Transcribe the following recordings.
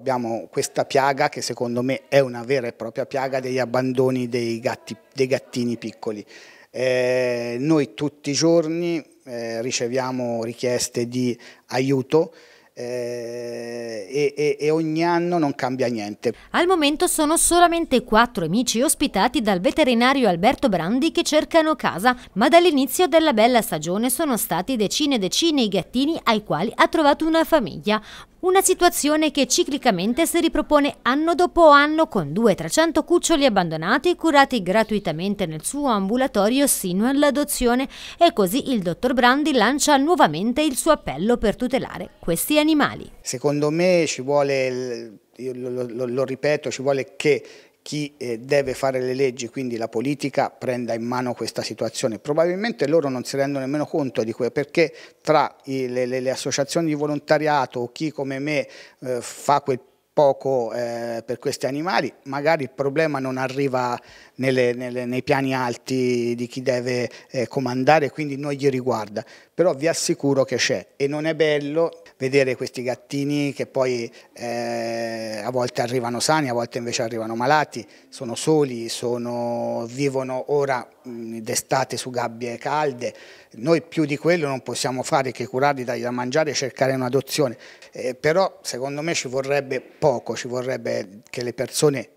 Abbiamo questa piaga che secondo me è una vera e propria piaga degli abbandoni dei, gatti, dei gattini piccoli. Eh, noi tutti i giorni eh, riceviamo richieste di aiuto eh, e, e, e, ogni anno non cambia niente. Al momento sono solamente quattro amici ospitati dal veterinario Alberto Brandi che cercano casa, ma dall'inizio della bella stagione sono stati decine e decine i gattini ai quali ha trovato una famiglia. Una situazione che ciclicamente si ripropone anno dopo anno con 200-300 cuccioli abbandonati curati gratuitamente nel suo ambulatorio sino all'adozione e così il dottor Brandi lancia nuovamente il suo appello per tutelare questi animali animali. Secondo me ci vuole, lo, lo, lo ripeto, ci vuole che chi eh, deve fare le leggi, quindi la politica, prenda in mano questa situazione. Probabilmente loro non si rendono nemmeno conto di questo, perché tra le, le, le associazioni di volontariato o chi come me eh, fa quel poco eh, per questi animali, magari il problema non arriva nelle, nelle, nei piani alti di chi deve eh, comandare, quindi non gli riguarda, però vi assicuro che c'è e non è bello vedere questi gattini che poi eh, a volte arrivano sani, a volte invece arrivano malati, sono soli, sono, vivono ora d'estate su gabbie calde, noi più di quello non possiamo fare che curarli, dargli da mangiare e cercare un'adozione, eh, però secondo me ci vorrebbe poco, ci vorrebbe che le persone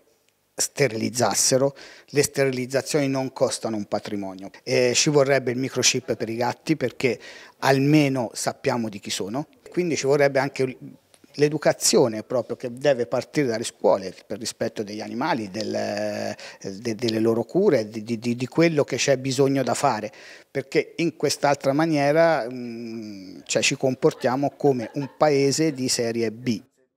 sterilizzassero, le sterilizzazioni non costano un patrimonio. Eh, ci vorrebbe il microchip per i gatti perché almeno sappiamo di chi sono, quindi ci vorrebbe anche l'educazione proprio che deve partire dalle scuole per rispetto degli animali, del, eh, de, delle loro cure, di, di, di quello che c'è bisogno da fare, perché in quest'altra maniera mh, mm, cioè, ci comportiamo come un paese di serie B.